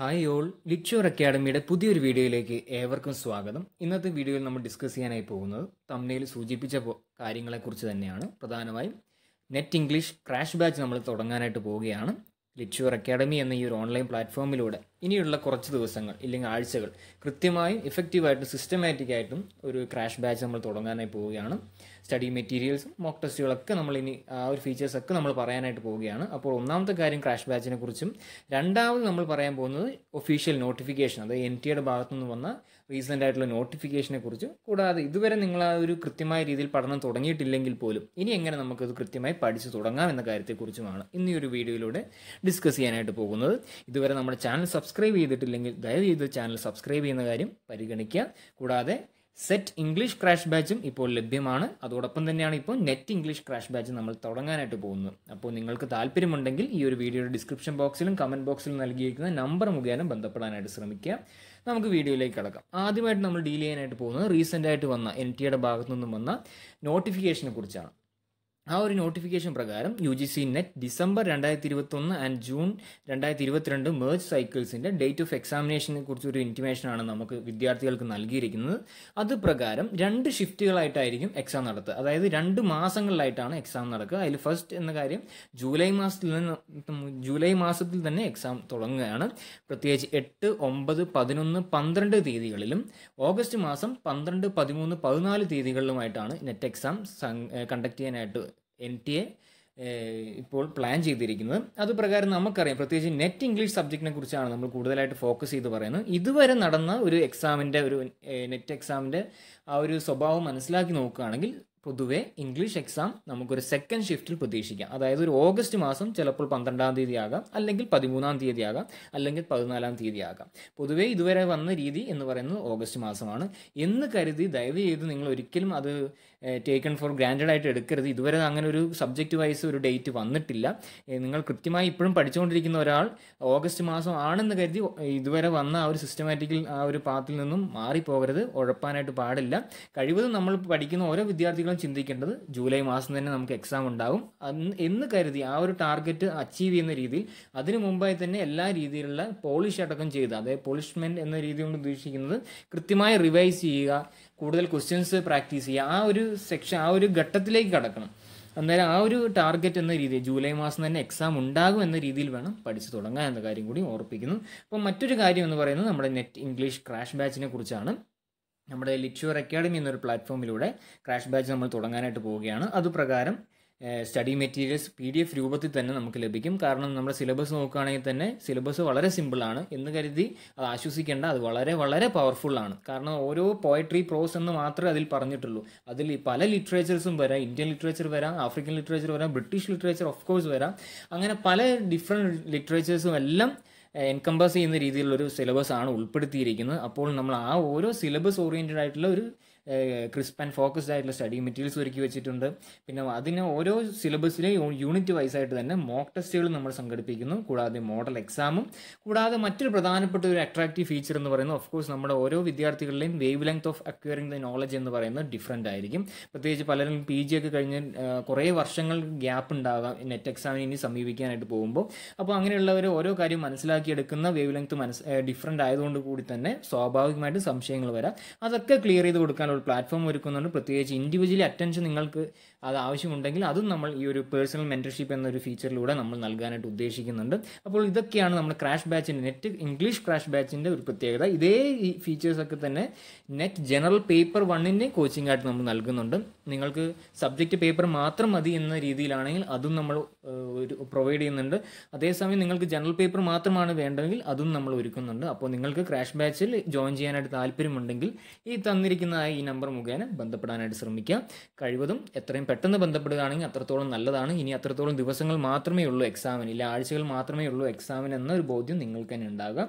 hi all ലിറ്റ്യൂർ അക്കാഡമിയുടെ പുതിയൊരു വീഡിയോയിലേക്ക് ഏവർക്കും സ്വാഗതം ഇന്നത്തെ വീഡിയോയിൽ നമ്മൾ ഡിസ്കസ് ചെയ്യാനായി പോകുന്നത് തമ്മിൽ സൂചിപ്പിച്ച കാര്യങ്ങളെക്കുറിച്ച് തന്നെയാണ് പ്രധാനമായും നെറ്റ് ഇംഗ്ലീഷ് ക്രാഷ് ബാച്ച് നമ്മൾ തുടങ്ങാനായിട്ട് പോവുകയാണ് ലിറ്റ്യൂർ അക്കാഡമി എന്ന ഈ ഒരു ഓൺലൈൻ പ്ലാറ്റ്ഫോമിലൂടെ ഇനിയുള്ള കുറച്ച് ദിവസങ്ങൾ ഇല്ലെങ്കിൽ ആഴ്ചകൾ കൃത്യമായും ഇഫക്റ്റീവായിട്ടും സിസ്റ്റമാറ്റിക് ആയിട്ടും ഒരു ക്രാഷ് ബാച്ച് നമ്മൾ തുടങ്ങാനായി പോവുകയാണ് സ്റ്റഡി മെറ്റീരിയൽസും മോക്ക് ടെസ്റ്റുകളൊക്കെ നമ്മൾ ഇനി ആ ഒരു ഫീച്ചേഴ്സൊക്കെ നമ്മൾ പറയാനായിട്ട് പോവുകയാണ് അപ്പോൾ ഒന്നാമത്തെ കാര്യം ക്രാഷ് ബാച്ചിനെ കുറിച്ചും രണ്ടാമത് നമ്മൾ പറയാൻ പോകുന്നത് ഒഫീഷ്യൽ നോട്ടിഫിക്കേഷൻ അതായത് എൻ ടിയുടെ ഭാഗത്തുനിന്ന് വന്ന റീസെൻ്റ് ആയിട്ടുള്ള നോട്ടിഫിക്കേഷനെ കുറിച്ചും കൂടാതെ ഇതുവരെ നിങ്ങൾ ആ ഒരു കൃത്യമായ രീതിയിൽ പഠനം തുടങ്ങിയിട്ടില്ലെങ്കിൽ പോലും ഇനി എങ്ങനെ നമുക്കത് കൃത്യമായി പഠിച്ചു തുടങ്ങാം എന്ന കാര്യത്തെക്കുറിച്ചുമാണ് ഇന്നീ ഈ ഒരു വീഡിയോയിലൂടെ ഡിസ്കസ് ചെയ്യാനായിട്ട് പോകുന്നത് ഇതുവരെ നമ്മുടെ ചാനൽ സബ്സ്ക്രൈബ് സബ്സ്ക്രൈബ് ചെയ്തിട്ടില്ലെങ്കിൽ ചെയ്ത് ചാനൽ സബ്സ്ക്രൈബ് ചെയ്യുന്ന കാര്യം പരിഗണിക്കുക കൂടാതെ സെറ്റ് ഇംഗ്ലീഷ് ക്രാഷ് ബാച്ചും ഇപ്പോൾ ലഭ്യമാണ് അതോടൊപ്പം തന്നെയാണ് ഇപ്പോൾ നെറ്റ് ഇംഗ്ലീഷ് ക്രാഷ് ബാച്ച് നമ്മൾ തുടങ്ങാനായിട്ട് പോകുന്നത് അപ്പോൾ നിങ്ങൾക്ക് താല്പര്യമുണ്ടെങ്കിൽ ഈ ഒരു വീഡിയോയുടെ ഡിസ്ക്രിപ്ഷൻ ബോക്സിലും കമൻറ്റ് ബോക്സിലും നൽകിയിരിക്കുന്ന നമ്പർ മുഖേന ബന്ധപ്പെടാനായിട്ട് ശ്രമിക്കുക നമുക്ക് വീഡിയോയിലേക്ക് കിടക്കാം ആദ്യമായിട്ട് നമ്മൾ ഡീൽ ചെയ്യാനായിട്ട് പോകുന്നത് റീസെൻ്റായിട്ട് വന്ന എൻ ടിയുടെ ഭാഗത്തു നിന്നും വന്ന നോട്ടിഫിക്കേഷനെ കുറിച്ചാണ് ആ ഒരു നോട്ടിഫിക്കേഷൻ പ്രകാരം U G C net December രണ്ടായിരത്തി ഇരുപത്തൊന്ന് ആൻഡ് ജൂൺ രണ്ടായിരത്തി ഇരുപത്തിരണ്ട് മേജ് സൈക്കിൾസിൻ്റെ ഡേറ്റ് ഓഫ് എക്സാമിനേഷനെ കുറിച്ചൊരു ഇൻറ്റിമേഷനാണ് നമുക്ക് വിദ്യാർത്ഥികൾക്ക് നൽകിയിരിക്കുന്നത് അത് പ്രകാരം രണ്ട് ഷിഫ്റ്റുകളായിട്ടായിരിക്കും എക്സാം നടത്തുക അതായത് രണ്ട് മാസങ്ങളിലായിട്ടാണ് എക്സാം നടക്കുക അതിൽ ഫസ്റ്റ് എന്ന കാര്യം ജൂലൈ മാസത്തിൽ നിന്ന് ജൂലൈ മാസത്തിൽ തന്നെ എക്സാം തുടങ്ങുകയാണ് പ്രത്യേകിച്ച് എട്ട് ഒമ്പത് പതിനൊന്ന് പന്ത്രണ്ട് തീയതികളിലും ഓഗസ്റ്റ് മാസം പന്ത്രണ്ട് പതിമൂന്ന് പതിനാല് തീയതികളിലുമായിട്ടാണ് നെറ്റ് എക്സാം കണ്ടക്ട് ചെയ്യാനായിട്ട് എൻ ടി എ ഇപ്പോൾ പ്ലാൻ ചെയ്തിരിക്കുന്നത് അതുപ്രകാരം നമുക്കറിയാം പ്രത്യേകിച്ച് നെറ്റ് ഇംഗ്ലീഷ് സബ്ജക്റ്റിനെ കുറിച്ചാണ് നമ്മൾ കൂടുതലായിട്ട് ഫോക്കസ് ചെയ്ത് പറയുന്നത് ഇതുവരെ നടന്ന ഒരു എക്സാമിൻ്റെ ഒരു നെറ്റ് എക്സാമിൻ്റെ ആ ഒരു സ്വഭാവം മനസ്സിലാക്കി നോക്കുകയാണെങ്കിൽ പൊതുവെ ഇംഗ്ലീഷ് എക്സാം നമുക്കൊരു സെക്കൻഡ് ഷിഫ്റ്റിൽ പ്രതീക്ഷിക്കാം അതായത് ഒരു ഓഗസ്റ്റ് മാസം ചിലപ്പോൾ പന്ത്രണ്ടാം തീയതി ആകാം അല്ലെങ്കിൽ പതിമൂന്നാം തീയതി ആകാം അല്ലെങ്കിൽ പതിനാലാം തീയതി ആകാം പൊതുവേ ഇതുവരെ വന്ന രീതി എന്ന് പറയുന്നത് ഓഗസ്റ്റ് മാസമാണ് എന്ന് കരുതി ദയവ് ചെയ്ത് നിങ്ങൾ ഒരിക്കലും അത് ടേക്കൺ ഫോർ ഗ്രാൻഡഡ് ആയിട്ട് എടുക്കരുത് ഇതുവരെ അങ്ങനെ ഒരു സബ്ജക്റ്റ് വൈസ് ഒരു ഡേറ്റ് വന്നിട്ടില്ല നിങ്ങൾ കൃത്യമായി ഇപ്പോഴും പഠിച്ചുകൊണ്ടിരിക്കുന്ന ഒരാൾ ഓഗസ്റ്റ് മാസം ആണെന്ന് കരുതി ഇതുവരെ വന്ന ആ ഒരു സിസ്റ്റമാറ്റിക്കൽ ആ ഒരു പാത്തിൽ നിന്നും മാറിപ്പോകരുത് ഉഴപ്പാനായിട്ട് പാടില്ല കഴിവതും നമ്മൾ പഠിക്കുന്ന ഓരോ വിദ്യാർത്ഥികളും പ്രധാനമായും ചിന്തിക്കേണ്ടത് ജൂലൈ മാസം തന്നെ നമുക്ക് എക്സാം ഉണ്ടാവും എന്ന് കരുതി ആ ഒരു ടാർഗറ്റ് അച്ചീവ് ചെയ്യുന്ന രീതിയിൽ അതിനു മുമ്പായി തന്നെ എല്ലാ രീതിയിലുള്ള പോളിഷ് അടക്കം ചെയ്ത് അതായത് പോളിഷ്മെന്റ് എന്ന രീതി കൊണ്ട് ഉദ്ദേശിക്കുന്നത് കൃത്യമായി റിവൈസ് ചെയ്യുക കൂടുതൽ ക്വസ്റ്റ്യൻസ് പ്രാക്ടീസ് ചെയ്യുക ആ ഒരു സെക്ഷൻ ആ ഒരു ഘട്ടത്തിലേക്ക് കടക്കണം അന്നേരം ആ ഒരു ടാർഗറ്റ് എന്ന രീതിയിൽ ജൂലൈ മാസം തന്നെ എക്സാം ഉണ്ടാകും എന്ന രീതിയിൽ വേണം പഠിച്ചു തുടങ്ങാൻ എന്ന കാര്യം കൂടി ഓർപ്പിക്കുന്നു അപ്പോൾ മറ്റൊരു കാര്യം എന്ന് പറയുന്നത് നമ്മുടെ നെറ്റ് ഇംഗ്ലീഷ് ക്രാഷ് ബാച്ചിനെ കുറിച്ചാണ് നമ്മുടെ ലിറ്റ്യൂർ അക്കാഡമി എന്നൊരു പ്ലാറ്റ്ഫോമിലൂടെ ക്രാഷ് ബാച്ച് നമ്മൾ തുടങ്ങാനായിട്ട് പോവുകയാണ് അതുപ്രകാരം study materials P D F രൂപത്തിൽ തന്നെ നമുക്ക് ലഭിക്കും കാരണം നമ്മുടെ സിലബസ് നോക്കുകയാണെങ്കിൽ തന്നെ സിലബസ് വളരെ സിമ്പിളാണ് എന്ന് കരുതി അത് ആശ്വസിക്കേണ്ട അത് വളരെ വളരെ പവർഫുള്ളാണ് കാരണം ഓരോ പോയട്രി പ്രോസ് എന്ന് മാത്രമേ അതിൽ പറഞ്ഞിട്ടുള്ളൂ അതിൽ പല ലിറ്ററേച്ചേഴ്സും വരാം ഇന്ത്യൻ ലിറ്ററേച്ചർ വരാം ആഫ്രിക്കൻ ലിറ്ററേച്ചർ വരാം ബ്രിട്ടീഷ് ലിറ്ററേച്ചർ ഓഫ് കോഴ്സ് വരാം അങ്ങനെ പല ഡിഫറെൻറ്റ് ലിറ്ററേച്ചേഴ്സും എല്ലാം എൻകംപസ് ചെയ്യുന്ന രീതിയിലുള്ളൊരു സിലബസ് ആണ് ഉൾപ്പെടുത്തിയിരിക്കുന്നത് അപ്പോൾ നമ്മൾ ആ ഓരോ സിലബസ് ഓറിയൻറ്റഡ് ആയിട്ടുള്ള ഒരു ക്രിസ്പ് ആൻഡ് ഫോക്കസ്ഡ് ആയിട്ടുള്ള സ്റ്റഡി മെറ്റീരിയൽസ് ഒരുക്കി വെച്ചിട്ടുണ്ട് പിന്നെ അതിന് ഓരോ സിലബസിലെ യൂണിറ്റ് വൈസ് ആയിട്ട് തന്നെ മോക്ക് ടെസ്റ്റുകൾ നമ്മൾ സംഘടിപ്പിക്കുന്നു കൂടാതെ മോഡൽ എക്സാമും കൂടാതെ മറ്റൊരു പ്രധാനപ്പെട്ട ഒരു അട്രാക്റ്റീവ് ഫീച്ചർ എന്ന് പറയുന്നത് ഓഫ് കോഴ്സ് നമ്മുടെ ഓരോ വിദ്യാർത്ഥികളുടെയും wavelength of acquiring the knowledge എന്ന് പറയുന്നത് ഡിഫറൻ്റ് ആയിരിക്കും പ്രത്യേകിച്ച് പലരും പി ജി ഒക്കെ കഴിഞ്ഞ് കുറേ വർഷങ്ങൾ ഗ്യാപ്പ് ഉണ്ടാകാം നെറ്റ് എക്സാമിന് ഇനി സമീപിക്കാനായിട്ട് പോകുമ്പോൾ അപ്പോൾ അങ്ങനെയുള്ളവർ ഓരോ കാര്യം മനസ്സിലാക്കിയെടുക്കുന്ന വേവ് ലെങ്ത് മനസ്സ് ഡിഫറൻ്റ് ആയതുകൊണ്ട് കൂടി തന്നെ സ്വാഭാവികമായിട്ട് സംശയങ്ങൾ വരാം അതൊക്കെ ക്ലിയർ ചെയ്ത് കൊടുക്കാൻ ഒരു പ്ലാറ്റ്ഫോം ഒരുക്കുന്നുണ്ട് പ്രത്യേകിച്ച് ഇൻഡിവിജ്വലി അറ്റൻഷൻ നിങ്ങൾക്ക് അത് ആവശ്യമുണ്ടെങ്കിൽ അതും നമ്മൾ ഈ ഒരു പേഴ്സണൽ മെൻറ്റർഷിപ്പ് എന്നൊരു ഫീച്ചറിലൂടെ നമ്മൾ നൽകാനായിട്ട് ഉദ്ദേശിക്കുന്നുണ്ട് അപ്പോൾ ഇതൊക്കെയാണ് നമ്മൾ ക്രാഷ് ബാച്ചിൻ്റെ നെറ്റ് ഇംഗ്ലീഷ് ക്രാഷ് ബാച്ചിൻ്റെ ഒരു പ്രത്യേകത ഇതേ ഫീച്ചേഴ്സൊക്കെ തന്നെ നെറ്റ് ജനറൽ പേപ്പർ വണ്ണിൻ്റെ കോച്ചിങ് ആയിട്ട് നമ്മൾ നൽകുന്നുണ്ട് നിങ്ങൾക്ക് സബ്ജക്റ്റ് പേപ്പർ മാത്രം മതി എന്ന രീതിയിലാണെങ്കിൽ അതും നമ്മൾ ഒരു പ്രൊവൈഡ് ചെയ്യുന്നുണ്ട് അതേസമയം നിങ്ങൾക്ക് ജനറൽ പേപ്പർ മാത്രമാണ് വേണ്ടതെങ്കിൽ അതും നമ്മൾ ഒരുക്കുന്നുണ്ട് അപ്പോൾ നിങ്ങൾക്ക് ക്രാഷ് ബാച്ചിൽ ജോയിൻ ചെയ്യാനായിട്ട് താല്പര്യമുണ്ടെങ്കിൽ ഈ തന്നിരിക്കുന്ന ഈ നമ്പർ മുഖേന ബന്ധപ്പെടാനായിട്ട് ശ്രമിക്കുക കഴിവതും എത്രയും പെട്ടെന്ന് ബന്ധപ്പെടുകയാണെങ്കിൽ അത്രത്തോളം നല്ലതാണ് ഇനി അത്രത്തോളം ദിവസങ്ങൾ മാത്രമേ ഉള്ളൂ എക്സാമിന് ഇല്ല ആഴ്ചകൾ മാത്രമേ ഉള്ളൂ എക്സാമിന് എന്നൊരു ബോധ്യം നിങ്ങൾക്ക് തന്നെ ഉണ്ടാകാം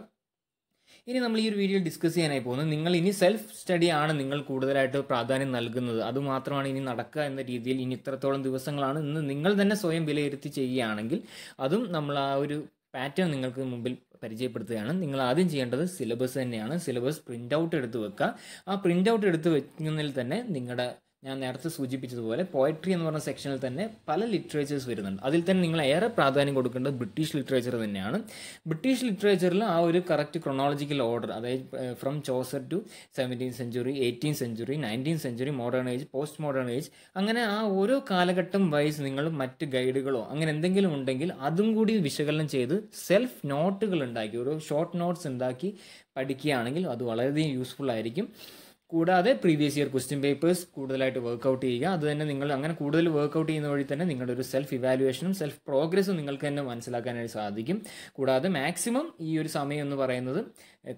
ഇനി നമ്മൾ ഈ ഒരു വീഡിയോ ഡിസ്കസ് ചെയ്യാനായി പോകുന്നത് നിങ്ങൾ ഇനി സെൽഫ് സ്റ്റഡി ആണ് നിങ്ങൾ കൂടുതലായിട്ട് പ്രാധാന്യം നൽകുന്നത് അതുമാത്രമാണ് ഇനി നടക്കുക എന്ന രീതിയിൽ ഇനി ഇത്രത്തോളം ദിവസങ്ങളാണ് ഇന്ന് നിങ്ങൾ തന്നെ സ്വയം വിലയിരുത്തി ചെയ്യുകയാണെങ്കിൽ അതും നമ്മൾ ആ ഒരു പാറ്റേൺ നിങ്ങൾക്ക് മുമ്പിൽ പരിചയപ്പെടുത്തുകയാണ് നിങ്ങൾ ആദ്യം ചെയ്യേണ്ടത് സിലബസ് തന്നെയാണ് സിലബസ് പ്രിൻ്റ് ഔട്ട് എടുത്ത് വെക്കുക ആ പ്രിൻ്റ് ഔട്ട് എടുത്ത് വെക്കുന്നതിൽ തന്നെ നിങ്ങളുടെ ഞാൻ നേരത്തെ സൂചിപ്പിച്ചതുപോലെ പോയട്രി എന്ന് പറഞ്ഞ സെക്ഷനിൽ തന്നെ പല ലിറ്ററേച്ചേഴ്സ് വരുന്നുണ്ട് അതിൽ തന്നെ നിങ്ങൾ ഏറെ പ്രാധാന്യം കൊടുക്കേണ്ടത് ബ്രിട്ടീഷ് ലിറ്ററേച്ചർ തന്നെയാണ് ബ്രിട്ടീഷ് ലിറ്ററേച്ചറിൽ ആ ഒരു കറക്റ്റ് ക്രൊണോളജിക്കൽ ഓർഡർ അതായത് from Chaucer to seventeen century eighteen century nineteen century modern age post modern age അങ്ങനെ ആ ഓരോ കാലഘട്ടം വൈസ് നിങ്ങൾ മറ്റ് ഗൈഡുകളോ അങ്ങനെ എന്തെങ്കിലും ഉണ്ടെങ്കിൽ അതും കൂടി വിശകലനം ചെയ്ത് സെൽഫ് നോട്ടുകൾ ഉണ്ടാക്കി ഒരു ഷോർട്ട് നോട്ട്സ് ഉണ്ടാക്കി പഠിക്കുകയാണെങ്കിൽ അത് വളരെയധികം യൂസ്ഫുൾ ആയിരിക്കും കൂടാതെ പ്രീവിയസ് ഇയർ ക്വസ്റ്റ്യൻ പേപ്പേഴ്സ് കൂടുതലായിട്ട് വർക്ക്ഔട്ട് ചെയ്യുക അത് തന്നെ നിങ്ങൾ അങ്ങനെ കൂടുതൽ വർക്ക്ഔട്ട് ചെയ്യുന്ന വഴി തന്നെ നിങ്ങളുടെ ഒരു സെൽഫ് ഇവാലുവേഷനും സെൽഫ് പ്രോഗ്രസ്സും നിങ്ങൾക്ക് തന്നെ മനസ്സിലാക്കാനായിട്ട് സാധിക്കും കൂടാതെ മാക്സിമം ഈ ഒരു സമയം എന്ന് പറയുന്നത്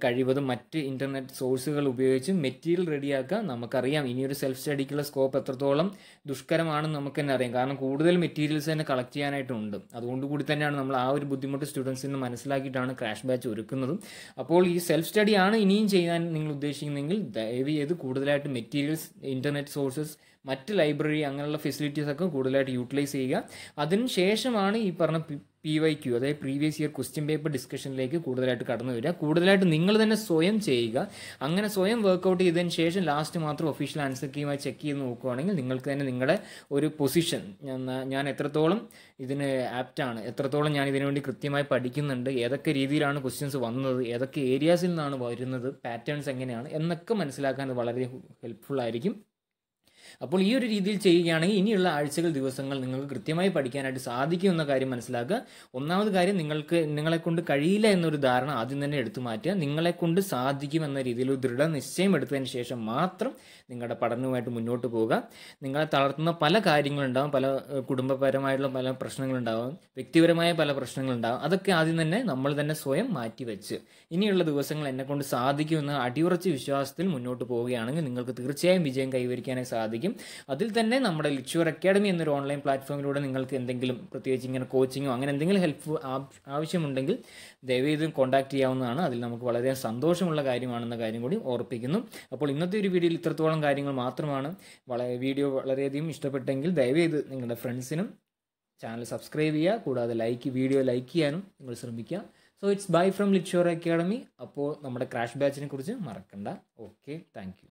കഴിവതും മറ്റ് ഇൻ്റർനെറ്റ് സോഴ്സുകൾ ഉപയോഗിച്ച് മെറ്റീരിയൽ റെഡിയാക്കുക നമുക്കറിയാം ഇനിയൊരു സെൽഫ് സ്റ്റഡിക്കുള്ള സ്കോപ്പ് എത്രത്തോളം ദുഷ്കരമാണെന്ന് നമുക്ക് തന്നെ അറിയാം കാരണം കൂടുതൽ മെറ്റീരിയൽസ് തന്നെ കളക്ട് ചെയ്യാനായിട്ടുണ്ട് അതുകൊണ്ട് കൂടി തന്നെയാണ് നമ്മൾ ആ ഒരു ബുദ്ധിമുട്ട് സ്റ്റുഡൻസിന് മനസ്സിലാക്കിയിട്ടാണ് ക്രാഷ് ബാച്ച് ഒരുക്കുന്നതും അപ്പോൾ ഈ സെൽഫ് സ്റ്റഡിയാണ് ഇനിയും ചെയ്യാൻ നിങ്ങൾ ഉദ്ദേശിക്കുന്നെങ്കിൽ ദയവ് ചെയ്ത് കൂടുതലായിട്ട് മെറ്റീരിയൽസ് ഇൻ്റർനെറ്റ് സോഴ്സസ് മറ്റ് ലൈബ്രറി അങ്ങനെയുള്ള ഫെസിലിറ്റീസൊക്കെ കൂടുതലായിട്ട് യൂട്ടിലൈസ് ചെയ്യുക അതിനുശേഷമാണ് ഈ പറഞ്ഞ പി വൈ ക്യു അതായത് പ്രീവിയസ് ഇയർ ക്വസ്റ്റ്യൻ പേപ്പർ ഡിസ്കഷനിലേക്ക് കൂടുതലായിട്ട് കടന്നു വരിക കൂടുതലായിട്ട് നിങ്ങൾ തന്നെ സ്വയം ചെയ്യുക അങ്ങനെ സ്വയം വർക്കൗട്ട് ചെയ്തതിന് ശേഷം ലാസ്റ്റ് മാത്രം ഒഫീഷ്യൽ ആൻസർ കീയുമായി ചെക്ക് ചെയ്ത് നോക്കുകയാണെങ്കിൽ നിങ്ങൾക്ക് തന്നെ നിങ്ങളുടെ ഒരു പൊസിഷൻ ഞാൻ എത്രത്തോളം ഇതിന് ആപ്റ്റാണ് എത്രത്തോളം ഞാൻ ഇതിനുവേണ്ടി കൃത്യമായി പഠിക്കുന്നുണ്ട് ഏതൊക്കെ രീതിയിലാണ് ക്വസ്റ്റ്യൻസ് വന്നത് ഏതൊക്കെ ഏരിയാസിൽ നിന്നാണ് വരുന്നത് പാറ്റേൺസ് എങ്ങനെയാണ് എന്നൊക്കെ മനസ്സിലാക്കാൻ വളരെ ഹെൽപ്ഫുൾ ആയിരിക്കും അപ്പോൾ ഈ ഒരു രീതിയിൽ ചെയ്യുകയാണെങ്കിൽ ഇനിയുള്ള ആഴ്ചകൾ ദിവസങ്ങൾ നിങ്ങൾക്ക് കൃത്യമായി പഠിക്കാനായിട്ട് സാധിക്കുമെന്ന കാര്യം മനസ്സിലാക്കുക ഒന്നാമത് കാര്യം നിങ്ങൾക്ക് നിങ്ങളെക്കൊണ്ട് കഴിയില്ല എന്നൊരു ധാരണ ആദ്യം തന്നെ എടുത്തു മാറ്റുക നിങ്ങളെക്കൊണ്ട് സാധിക്കും എന്ന രീതിയിൽ ഒരു ദൃഢനിശ്ചയം എടുത്തതിന് ശേഷം മാത്രം നിങ്ങളുടെ പഠനവുമായിട്ട് മുന്നോട്ട് പോവുക നിങ്ങളെ തളർത്തുന്ന പല കാര്യങ്ങളുണ്ടാകും പല കുടുംബപരമായിട്ടുള്ള പല പ്രശ്നങ്ങളുണ്ടാകും വ്യക്തിപരമായ പല പ്രശ്നങ്ങളുണ്ടാകും അതൊക്കെ ആദ്യം തന്നെ നമ്മൾ തന്നെ സ്വയം മാറ്റിവെച്ച് ഇനിയുള്ള ദിവസങ്ങൾ എന്നെക്കൊണ്ട് സാധിക്കുമെന്ന് അടിയുറച്ച് വിശ്വാസത്തിൽ മുന്നോട്ട് പോവുകയാണെങ്കിൽ നിങ്ങൾക്ക് തീർച്ചയായും വിജയം കൈവരിക്കാനായി സാധിക്കും സാധിക്കും അതിൽ തന്നെ നമ്മുടെ ലിച്ചുവർ അക്കാഡമി എന്നൊരു ഓൺലൈൻ പ്ലാറ്റ്ഫോമിലൂടെ നിങ്ങൾക്ക് എന്തെങ്കിലും പ്രത്യേകിച്ച് ഇങ്ങനെ കോച്ചിങ്ങോ അങ്ങനെ എന്തെങ്കിലും ഹെൽപ്പ് ആവശ്യമുണ്ടെങ്കിൽ ദയവേത് കോൺടാക്ട് ചെയ്യാവുന്നതാണ് അതിൽ നമുക്ക് വളരെ സന്തോഷമുള്ള കാര്യമാണെന്ന കാര്യം കൂടി ഓർപ്പിക്കുന്നു അപ്പോൾ ഇന്നത്തെ ഒരു വീഡിയോയിൽ ഇത്രത്തോളം കാര്യങ്ങൾ മാത്രമാണ് വളരെ വീഡിയോ വളരെയധികം ഇഷ്ടപ്പെട്ടെങ്കിൽ ദയവേത് നിങ്ങളുടെ ഫ്രണ്ട്സിനും ചാനൽ സബ്സ്ക്രൈബ് ചെയ്യുക കൂടാതെ ലൈക്ക് വീഡിയോ ലൈക്ക് ചെയ്യാനും നിങ്ങൾ ശ്രമിക്കുക സോ ഇറ്റ്സ് ബൈ ഫ്രം ലിച്ചോർ അക്കാഡമി അപ്പോൾ നമ്മുടെ ക്രാഷ് ബാച്ചിനെ കുറിച്ച് മറക്കണ്ട ഓക്കെ താങ്ക്